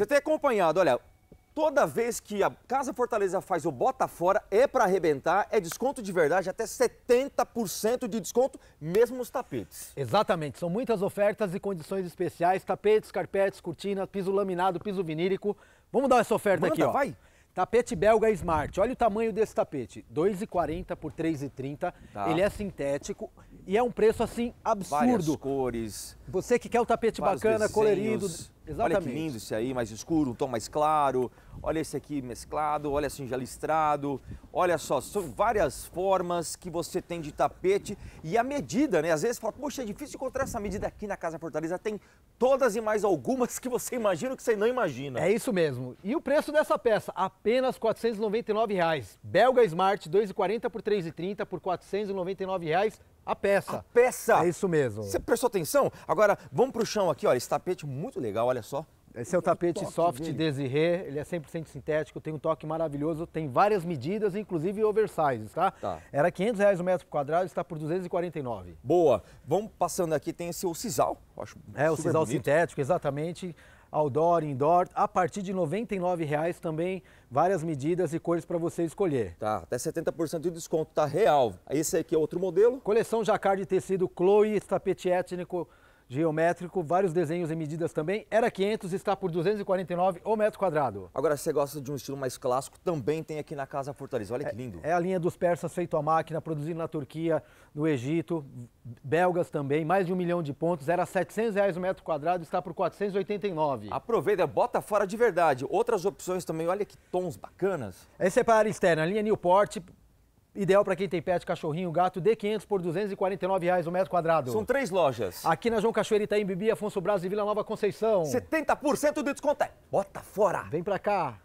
Você tem acompanhado, olha, toda vez que a Casa Fortaleza faz o bota fora, é para arrebentar, é desconto de verdade, até 70% de desconto, mesmo nos tapetes. Exatamente, são muitas ofertas e condições especiais, tapetes, carpetes, cortinas, piso laminado, piso vinílico. Vamos dar essa oferta Manda, aqui, ó. vai. Tapete belga é Smart. Olha o tamanho desse tapete. 2,40 por 3,30. Tá. Ele é sintético e é um preço assim absurdo. Várias cores. Você que quer o tapete bacana, desenhos. colorido. Exatamente. Olha que lindo esse aí, mais escuro, um tom mais claro olha esse aqui mesclado, olha assim já listrado, olha só, são várias formas que você tem de tapete e a medida, né? Às vezes fala, poxa, é difícil encontrar essa medida aqui na Casa Fortaleza, tem todas e mais algumas que você imagina que você não imagina. É isso mesmo. E o preço dessa peça, apenas R$ 499. Reais. Belga Smart 2,40 por 3,30 por R$ 499 reais a peça. A peça. É isso mesmo. Você prestou atenção? Agora, vamos pro chão aqui, olha, esse tapete muito legal, olha só. Esse é o tapete soft dele. Desirê, ele é 100% sintético, tem um toque maravilhoso, tem várias medidas, inclusive oversizes, tá? tá. Era 500 reais o metro quadrado, está por 249. Boa. Vamos passando aqui, tem esse o sisal, acho É, o sisal sintético, exatamente outdoor, indoor, a partir de R$ 99,00 também, várias medidas e cores para você escolher. Tá, até 70% de desconto, tá real. Esse aqui é outro modelo. Coleção jacaré de tecido Chloe, tapete étnico geométrico, vários desenhos e medidas também. Era 500, está por 249 o metro quadrado. Agora, se você gosta de um estilo mais clássico, também tem aqui na Casa Fortaleza. Olha que é, lindo. É, a linha dos persas feito à máquina, produzido na Turquia, no Egito, belgas também, mais de um milhão de pontos. Era 700 reais o metro quadrado, está por 489. Aproveita, bota fora de verdade. Outras opções também, olha que tons bacanas. Essa é para a área externa, linha Newport, Ideal para quem tem pet, cachorrinho, gato, D500 por R$ reais o metro quadrado. São três lojas. Aqui na João Cachoeira, Itaim Bibi, Afonso Braz e Vila Nova Conceição. 70% de desconto é bota fora. Vem para cá.